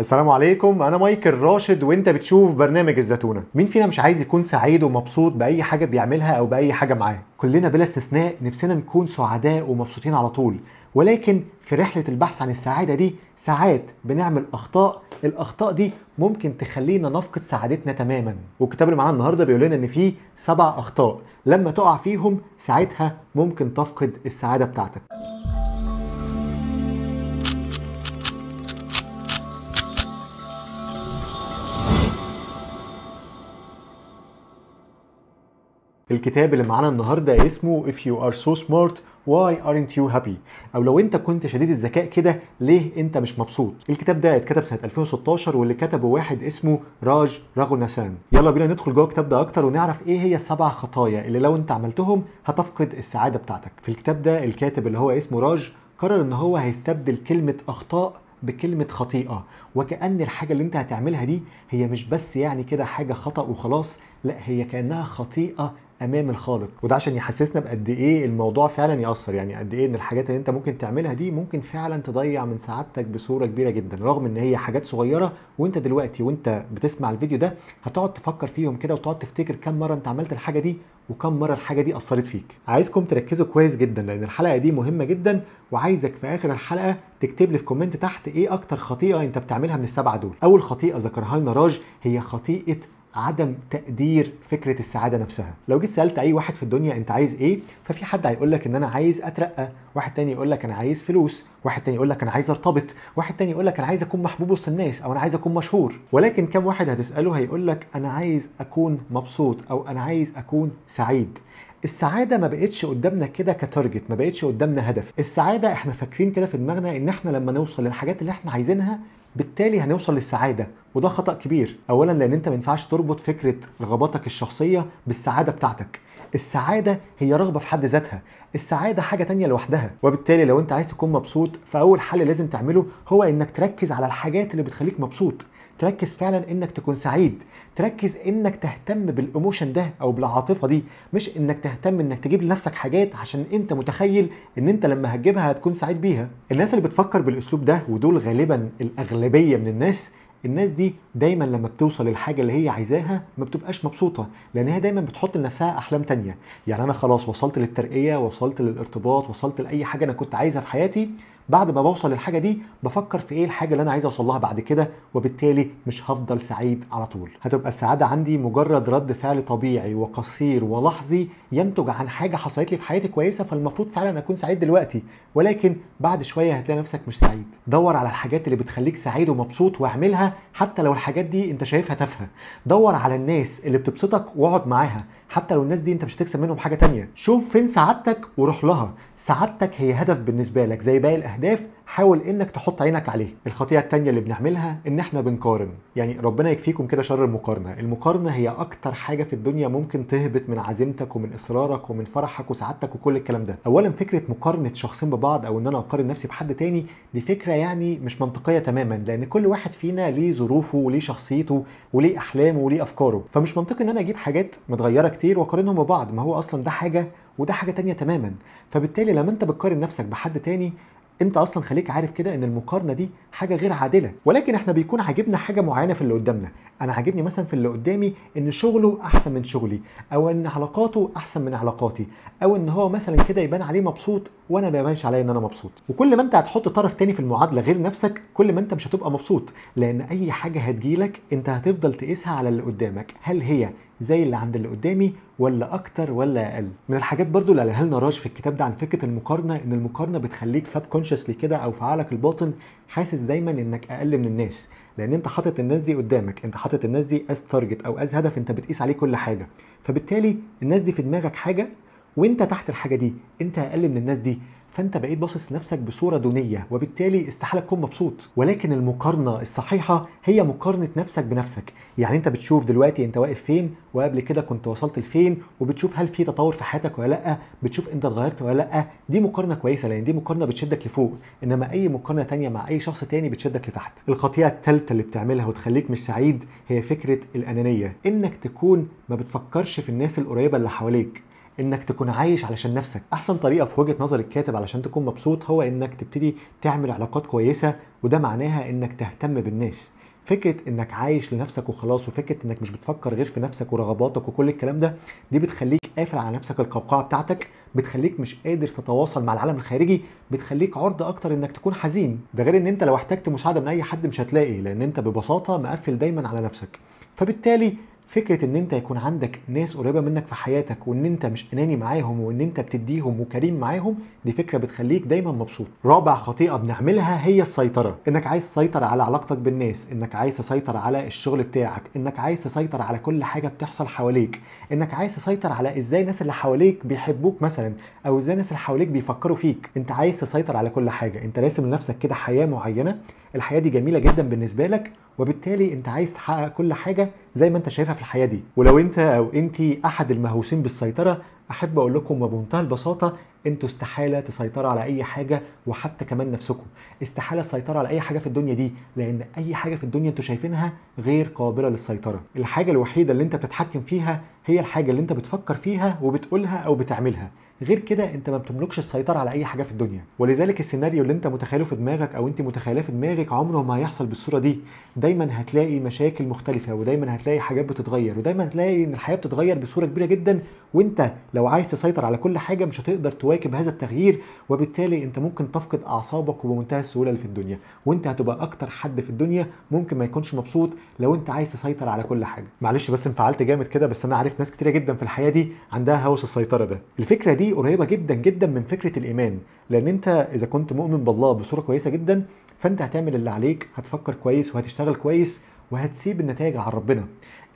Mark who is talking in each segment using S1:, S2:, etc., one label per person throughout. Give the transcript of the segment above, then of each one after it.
S1: السلام عليكم انا مايكل راشد وانت بتشوف برنامج الزتونه مين فينا مش عايز يكون سعيد ومبسوط باي حاجه بيعملها او باي حاجه معاه كلنا بلا استثناء نفسنا نكون سعداء ومبسوطين على طول ولكن في رحله البحث عن السعاده دي ساعات بنعمل اخطاء الاخطاء دي ممكن تخلينا نفقد سعادتنا تماما والكتاب اللي معانا النهارده بيقول لنا ان في سبع اخطاء لما تقع فيهم ساعتها ممكن تفقد السعاده بتاعتك الكتاب اللي معانا النهارده اسمه If You Are So Smart Why Aren't You Happy او لو انت كنت شديد الذكاء كده ليه انت مش مبسوط الكتاب ده اتكتب سنه 2016 واللي كتبه واحد اسمه راج راغوناسان يلا بينا ندخل جوه الكتاب ده اكتر ونعرف ايه هي السبع خطايا اللي لو انت عملتهم هتفقد السعاده بتاعتك في الكتاب ده الكاتب اللي هو اسمه راج قرر ان هو هيستبدل كلمه اخطاء بكلمة خطيئة وكأن الحاجة اللي انت هتعملها دي هي مش بس يعني كده حاجة خطأ وخلاص لا هي كأنها خطيئة امام الخالق وده عشان يحسسنا بقد ايه الموضوع فعلا ياثر يعني قد ايه ان الحاجات اللي انت ممكن تعملها دي ممكن فعلا تضيع من سعادتك بصوره كبيره جدا رغم ان هي حاجات صغيره وانت دلوقتي وانت بتسمع الفيديو ده هتقعد تفكر فيهم كده وتقعد تفتكر كم مره انت عملت الحاجه دي وكم مره الحاجه دي اثرت فيك عايزكم تركزوا كويس جدا لان الحلقه دي مهمه جدا وعايزك في اخر الحلقه تكتب لي في كومنت تحت ايه اكتر خطيئه انت بتعملها من السبعه دول اول خطيئه ذكرها لنا راج هي خطيئه عدم تقدير فكره السعاده نفسها لو جيت سالت اي واحد في الدنيا انت عايز ايه ففي حد هيقول لك ان انا عايز اترقى واحد تاني يقول لك انا عايز فلوس واحد تاني يقول لك انا عايز ارتبط واحد تاني يقول لك انا عايز اكون محبوب وسط الناس او انا عايز اكون مشهور ولكن كم واحد هتساله هيقول لك انا عايز اكون مبسوط او انا عايز اكون سعيد السعاده ما بقتش قدامنا كده كتارجت ما بقتش قدامنا هدف السعاده احنا فاكرين كده في دماغنا ان احنا لما نوصل للحاجات اللي احنا عايزينها بالتالي هنوصل للسعاده وده خطا كبير اولا لان انت ما ينفعش تربط فكره رغباتك الشخصيه بالسعاده بتاعتك السعاده هي رغبه في حد ذاتها السعاده حاجه تانية لوحدها وبالتالي لو انت عايز تكون مبسوط فاول حل لازم تعمله هو انك تركز على الحاجات اللي بتخليك مبسوط تركز فعلا انك تكون سعيد تركز انك تهتم بالايموشن ده او بالعاطفه دي مش انك تهتم انك تجيب لنفسك حاجات عشان انت متخيل ان انت لما هتجيبها هتكون سعيد بيها الناس اللي بتفكر بالاسلوب ده ودول غالبا الاغلبيه من الناس الناس دي دايما لما بتوصل للحاجه اللي هي عايزاها ما بتبقاش مبسوطه لان هي دايما بتحط لنفسها احلام تانية يعني انا خلاص وصلت للترقيه وصلت للارتباط وصلت لاي حاجه انا كنت عايزها في حياتي بعد ما بوصل للحاجه دي بفكر في ايه الحاجه اللي انا عايز اوصل لها بعد كده وبالتالي مش هفضل سعيد على طول هتبقى السعاده عندي مجرد رد فعل طبيعي وقصير ولحظي ينتج عن حاجه حصلت لي في حياتي كويسه فالمفروض فعلا اكون سعيد دلوقتي ولكن بعد شويه هتلاقي نفسك مش سعيد دور على الحاجات اللي بتخليك سعيد ومبسوط واعملها حتى لو الحاجات دي انت شايفها تافهه دور على الناس اللي بتبسطك واقعد معاها حتى لو الناس دي انت مش هتكسب منهم حاجه تانية شوف فين سعادتك وروح لها سعادتك هي هدف بالنسبه لك زي باقي الاهداف حاول انك تحط عينك عليه الخطيئه التانية اللي بنعملها ان احنا بنقارن يعني ربنا يكفيكم كده شر المقارنه المقارنه هي اكتر حاجه في الدنيا ممكن تهبط من عزيمتك ومن اصرارك ومن فرحك وسعادتك وكل الكلام ده اولا فكره مقارنه شخصين ببعض او ان انا اقارن نفسي بحد تاني دي فكره يعني مش منطقيه تماما لان كل واحد فينا ليه ظروفه وليه شخصيته وليه احلامه وليه افكاره فمش منطقي ان انا اجيب حاجات متغيره كتير واقارنهم ببعض ما هو اصلا ده حاجه وده حاجه تانية تماما فبالتالي لما انت بتقارن نفسك بحد تاني انت اصلا خليك عارف كده ان المقارنه دي حاجه غير عادله ولكن احنا بيكون عاجبنا حاجه معينه في اللي قدامنا انا عاجبني مثلا في اللي قدامي ان شغله احسن من شغلي او ان علاقاته احسن من علاقاتي او ان هو مثلا كده يبان عليه مبسوط وانا ما يبانش عليا ان انا مبسوط وكل ما انت هتحط طرف تاني في المعادله غير نفسك كل ما انت مش هتبقى مبسوط لان اي حاجه هتجيلك انت هتفضل تقيسها على اللي قدامك هل هي زي اللي عند اللي قدامي ولا اكتر ولا اقل من الحاجات برضو اللي قالها لنا راج في الكتاب ده عن فكره المقارنه ان المقارنه بتخليك سب كونشسلي كده او في عقلك الباطن حاسس دايما انك اقل من الناس لان انت حاطط الناس دي قدامك انت حاطط الناس دي از تارجت او از هدف انت بتقيس عليه كل حاجه فبالتالي الناس دي في دماغك حاجه وانت تحت الحاجه دي انت اقل من الناس دي فانت بقيت باصص لنفسك بصوره دونيه وبالتالي استحاله تكون مبسوط ولكن المقارنه الصحيحه هي مقارنه نفسك بنفسك يعني انت بتشوف دلوقتي انت واقف فين وقبل كده كنت وصلت لفين وبتشوف هل في تطور في حياتك ولا لا بتشوف انت اتغيرت ولا لا دي مقارنه كويسه لان دي مقارنه بتشدك لفوق انما اي مقارنه تانية مع اي شخص تاني بتشدك لتحت الخطيئه الثالثه اللي بتعملها وتخليك مش سعيد هي فكره الانانيه انك تكون ما بتفكرش في الناس القريبه اللي حواليك انك تكون عايش علشان نفسك احسن طريقه في وجهه نظر الكاتب علشان تكون مبسوط هو انك تبتدي تعمل علاقات كويسه وده معناها انك تهتم بالناس فكره انك عايش لنفسك وخلاص وفكره انك مش بتفكر غير في نفسك ورغباتك وكل الكلام ده دي بتخليك قافل على نفسك القوقعه بتاعتك بتخليك مش قادر تتواصل مع العالم الخارجي بتخليك عرضه اكتر انك تكون حزين ده غير ان انت لو احتجت مساعده من اي حد مش هتلاقي لان انت ببساطه مقفل دايما على نفسك فبالتالي فكره ان انت يكون عندك ناس قريبه منك في حياتك وان انت مش اناني معاهم وان انت بتديهم وكريم معاهم دي فكره بتخليك دايما مبسوط رابع خطيئه بنعملها هي السيطره انك عايز تسيطر على علاقتك بالناس انك عايز تسيطر على الشغل بتاعك انك عايز تسيطر على كل حاجه بتحصل حواليك انك عايز تسيطر على ازاي الناس اللي حواليك بيحبوك مثلا او ازاي الناس اللي حواليك بيفكروا فيك انت عايز تسيطر على كل حاجه انت راسم لنفسك كده حياه معينه الحياه دي جميله جدا بالنسبه لك وبالتالي انت عايز تحقق كل حاجه زي ما انت شايفها في الحياه دي ولو انت او انت احد المهووسين بالسيطره احب اقول لكم وبمنتهى البساطه انتوا استحاله تسيطروا على اي حاجه وحتى كمان نفسكم استحاله تسيطروا على اي حاجه في الدنيا دي لان اي حاجه في الدنيا انتوا شايفينها غير قابله للسيطره الحاجه الوحيده اللي انت بتتحكم فيها هي الحاجه اللي انت بتفكر فيها وبتقولها او بتعملها غير كده انت ما بتملكش السيطره على اي حاجه في الدنيا ولذلك السيناريو اللي انت متخيله في دماغك او انت متخيلاه في دماغك عمره ما هيحصل بالصوره دي دايما هتلاقي مشاكل مختلفه ودايما هتلاقي حاجات بتتغير ودايما هتلاقي ان الحياه بتتغير بصوره كبيره جدا وانت لو عايز تسيطر على كل حاجه مش هتقدر تواكب هذا التغيير وبالتالي انت ممكن تفقد اعصابك وبمنتهى السهوله اللي في الدنيا وانت هتبقى اكتر حد في الدنيا ممكن ما يكونش مبسوط لو انت عايز تسيطر على كل حاجه معلش بس انفعلت جامد كده بس انا عارف ناس كتيره جدا في الحياه دي عندها هوس السيطره ده الفكره دي قريبه جدا جدا من فكره الايمان لان انت اذا كنت مؤمن بالله بصوره كويسه جدا فانت هتعمل اللي عليك هتفكر كويس وهتشتغل كويس وهتسيب النتائج على ربنا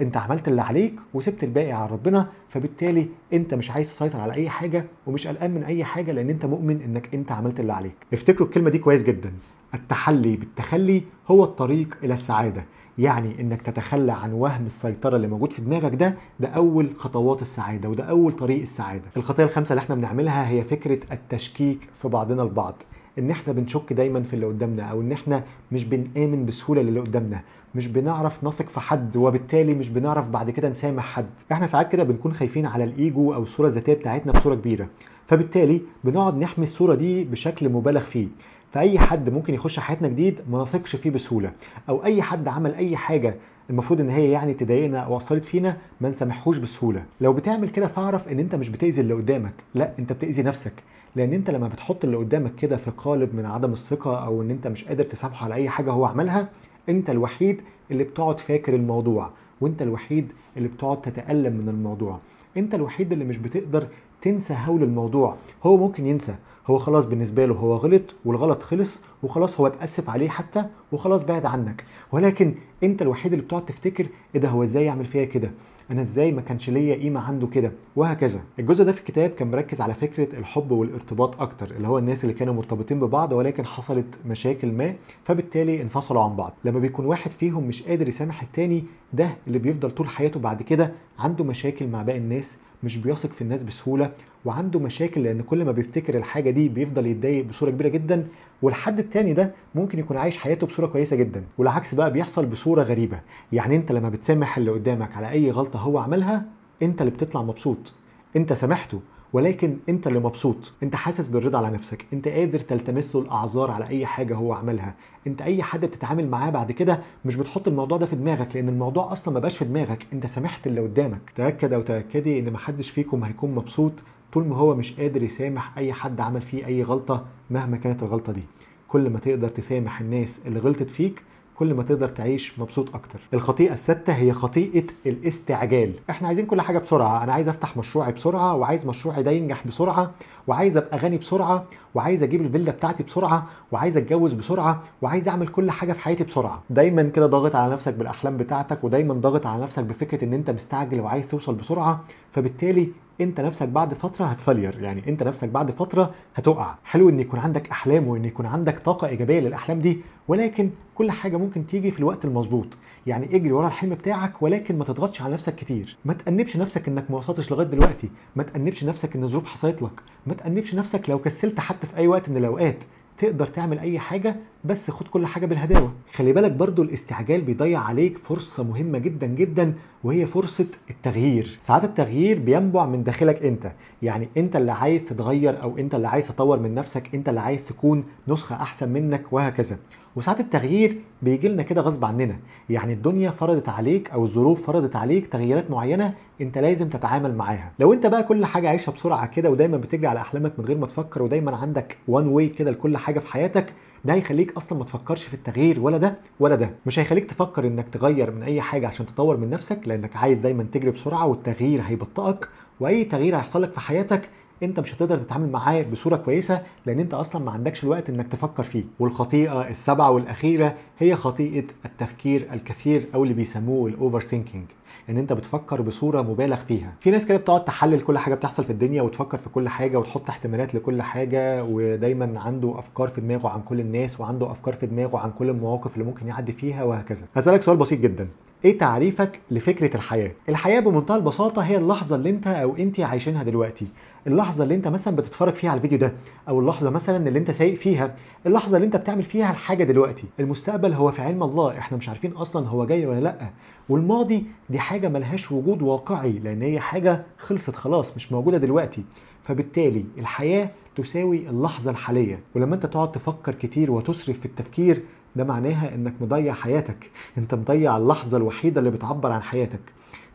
S1: انت عملت اللي عليك وسبت الباقي على ربنا فبالتالي انت مش عايز تسيطر على اي حاجه ومش قلقان من اي حاجه لان انت مؤمن انك انت عملت اللي عليك افتكروا الكلمه دي كويس جدا التحلي بالتخلي هو الطريق الى السعاده يعني انك تتخلى عن وهم السيطره اللي موجود في دماغك ده ده اول خطوات السعاده وده اول طريق السعاده الخطيه الخامسه اللي احنا بنعملها هي فكره التشكيك في بعضنا البعض ان احنا بنشك دايما في اللي قدامنا او ان احنا مش بنآمن بسهوله للي قدامنا مش بنعرف نثق في حد وبالتالي مش بنعرف بعد كده نسامح حد احنا ساعات كده بنكون خايفين على الايجو او الصوره الذاتيه بتاعتنا بصوره كبيره فبالتالي بنقعد نحمي الصوره دي بشكل مبالغ فيه فاي حد ممكن يخش حياتنا جديد ما نثقش فيه بسهوله او اي حد عمل اي حاجه المفروض ان هي يعني تضايقنا او اثرت فينا ما نسامحهوش بسهوله لو بتعمل كده فاعرف ان انت مش بتاذي اللي قدامك لا انت بتاذي نفسك لان انت لما بتحط اللي قدامك كده في قالب من عدم الثقه او ان انت مش قادر تسامحه على اي حاجه هو عملها انت الوحيد اللي بتقعد فاكر الموضوع وانت الوحيد اللي بتقعد تتألم من الموضوع انت الوحيد اللي مش بتقدر تنسى هول الموضوع هو ممكن ينسى هو خلاص بالنسبة له هو غلط والغلط خلص وخلاص هو اتأسف عليه حتى وخلاص بعد عنك ولكن انت الوحيد اللي بتقعد تفتكر ايه ده هو ازاي يعمل فيا كده انا ازاي ما كانش ليا قيمه عنده كده وهكذا الجزء ده في الكتاب كان مركز على فكره الحب والارتباط اكتر اللي هو الناس اللي كانوا مرتبطين ببعض ولكن حصلت مشاكل ما فبالتالي انفصلوا عن بعض لما بيكون واحد فيهم مش قادر يسامح التاني ده اللي بيفضل طول حياته بعد كده عنده مشاكل مع باقي الناس مش بيثق في الناس بسهوله وعنده مشاكل لان كل ما بيفتكر الحاجه دي بيفضل يتضايق بصوره كبيره جدا والحد التاني ده ممكن يكون عايش حياته بصوره كويسه جدا والعكس بقى بيحصل بصوره غريبه يعني انت لما بتسامح اللي قدامك على اي غلطه هو عملها انت اللي بتطلع مبسوط انت سامحته ولكن انت اللي مبسوط انت حاسس بالرضا على نفسك انت قادر تلتمس له الاعذار على اي حاجه هو عملها انت اي حد بتتعامل معاه بعد كده مش بتحط الموضوع ده في دماغك لان الموضوع اصلا ما بقاش في دماغك انت سامحت اللي قدامك تاكد او تاكدي ان محدش فيكم هيكون مبسوط طول ما هو مش قادر يسامح اي حد عمل فيه اي غلطه مهما كانت الغلطه دي كل ما تقدر تسامح الناس اللي غلطت فيك كل ما تقدر تعيش مبسوط اكتر الخطيئه السادسه هي خطيئه الاستعجال احنا عايزين كل حاجه بسرعه انا عايز افتح مشروعي بسرعه وعايز مشروعي ده ينجح بسرعه وعايز ابقى غني بسرعه وعايز اجيب الفيلا بتاعتي بسرعه وعايز اتجوز بسرعه وعايز اعمل كل حاجه في حياتي بسرعه دايما كده ضاغط على نفسك بالاحلام بتاعتك ودايما ضاغط على نفسك بفكره ان انت مستعجل وعايز توصل بسرعه فبالتالي انت نفسك بعد فتره هتفلير يعني انت نفسك بعد فتره هتقع حلو ان يكون عندك احلام وان يكون عندك طاقه ايجابيه للاحلام دي ولكن كل حاجه ممكن تيجي في الوقت المظبوط يعني اجري ورا الحلم بتاعك ولكن ما تضغطش على نفسك كتير ما تأنبش نفسك انك ما وصلتش لغايه دلوقتي ما تأنبش نفسك ان الظروف حصلت لك ما تأنبش نفسك لو كسلت حتى في اي وقت من الاوقات تقدر تعمل اي حاجه بس خد كل حاجه بالهداوه خلي بالك برضو الاستعجال بيضيع عليك فرصه مهمه جدا جدا وهي فرصه التغيير ساعات التغيير بينبع من داخلك انت يعني انت اللي عايز تتغير او انت اللي عايز تطور من نفسك انت اللي عايز تكون نسخه احسن منك وهكذا وساعات التغيير بيجي لنا كده غصب عننا يعني الدنيا فرضت عليك او الظروف فرضت عليك تغييرات معينه انت لازم تتعامل معاها لو انت بقى كل حاجه عايشها بسرعه كده ودايما بتجري على احلامك من غير ما تفكر ودايما عندك وان واي كده لكل حاجه في حياتك ده هيخليك اصلا ما تفكرش في التغيير ولا ده ولا ده مش هيخليك تفكر انك تغير من اي حاجه عشان تطور من نفسك لانك عايز دايما تجري بسرعه والتغيير هيبطئك واي تغيير هيحصل لك في حياتك انت مش هتقدر تتعامل معاه بصوره كويسه لان انت اصلا ما عندكش الوقت انك تفكر فيه والخطيئه السبعه والاخيره هي خطيئه التفكير الكثير او اللي بيسموه الاوفر ثينكينج ان انت بتفكر بصوره مبالغ فيها في ناس كده بتقعد تحلل كل حاجه بتحصل في الدنيا وتفكر في كل حاجه وتحط احتمالات لكل حاجه ودايما عنده افكار في دماغه عن كل الناس وعنده افكار في دماغه عن كل المواقف اللي ممكن يعدي فيها وهكذا هسالك سؤال بسيط جدا ايه تعريفك لفكره الحياه الحياه بمنتهى البساطه هي اللحظه اللي انت او انت عايشينها دلوقتي اللحظه اللي انت مثلا بتتفرج فيها على الفيديو ده او اللحظه مثلا اللي انت سايق فيها اللحظه اللي انت بتعمل فيها الحاجه دلوقتي المستقبل هو في علم الله احنا مش عارفين اصلا هو جاي ولا لا والماضي دي حاجه ملهاش وجود واقعي لان هي حاجه خلصت خلاص مش موجوده دلوقتي فبالتالي الحياه تساوي اللحظه الحاليه ولما انت تقعد تفكر كتير وتسرف في التفكير ده معناها انك مضيع حياتك انت مضيع اللحظه الوحيده اللي بتعبر عن حياتك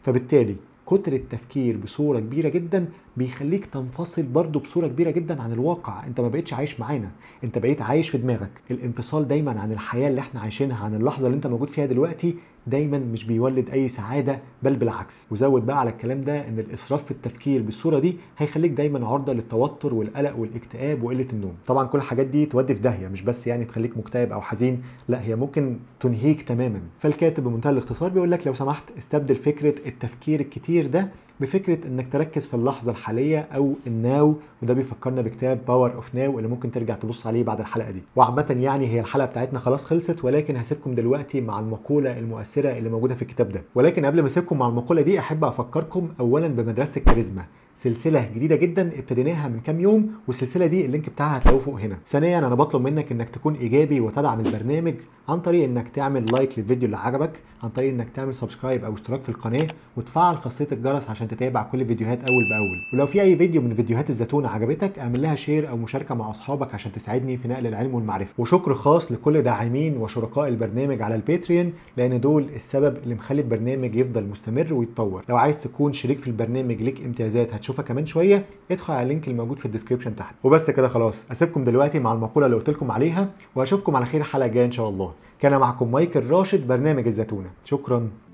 S1: فبالتالي كتر التفكير بصوره كبيره جدا بيخليك تنفصل برضه بصوره كبيره جدا عن الواقع انت ما بقتش عايش معانا انت بقيت عايش في دماغك الانفصال دايما عن الحياه اللي احنا عايشينها عن اللحظه اللي انت موجود فيها دلوقتي دايما مش بيولد اي سعاده بل بالعكس وزود بقى على الكلام ده ان الاسراف في التفكير بالصوره دي هيخليك دايما عرضه للتوتر والقلق والاكتئاب وقله النوم طبعا كل الحاجات دي تودي في داهيه مش بس يعني تخليك مكتئب او حزين لا هي ممكن تنهيك تماما فالكاتب بمنتهى الاختصار بيقول لك لو سمحت استبدل فكره التفكير الكتير ده بفكره انك تركز في اللحظه الحاليه او الناو وده بيفكرنا بكتاب باور اوف ناو اللي ممكن ترجع تبص عليه بعد الحلقه دي وعامه يعني هي الحلقه بتاعتنا خلاص خلصت ولكن هسيبكم دلوقتي مع المقوله المؤثره اللي موجوده في الكتاب ده ولكن قبل ما اسيبكم مع المقوله دي احب افكركم اولا بمدرسه الكاريزما سلسله جديده جدا ابتديناها من كام يوم والسلسله دي اللينك بتاعها هتلاقوه فوق هنا ثانيا انا بطلب منك انك تكون ايجابي وتدعم البرنامج عن طريق انك تعمل لايك للفيديو اللي عجبك عن طريق انك تعمل سبسكرايب او اشتراك في القناه وتفعل خاصيه الجرس عشان تتابع كل الفيديوهات اول باول ولو في اي فيديو من فيديوهات الزيتون عجبتك اعمل لها شير او مشاركه مع اصحابك عشان تساعدني في نقل العلم والمعرفه وشكر خاص لكل داعمين وشركاء البرنامج على الباتريون لان دول السبب اللي مخلي البرنامج يفضل مستمر ويتطور لو عايز تكون شريك في البرنامج ليك امتيازات هتشوفها كمان شويه ادخل على اللينك الموجود في الديسكربشن تحت وبس كده خلاص اسيبكم دلوقتي مع المقوله اللي قلت لكم عليها واشوفكم على خير حلقه جايه ان شاء الله كان معكم مايكل راشد برنامج الزتونه شكرا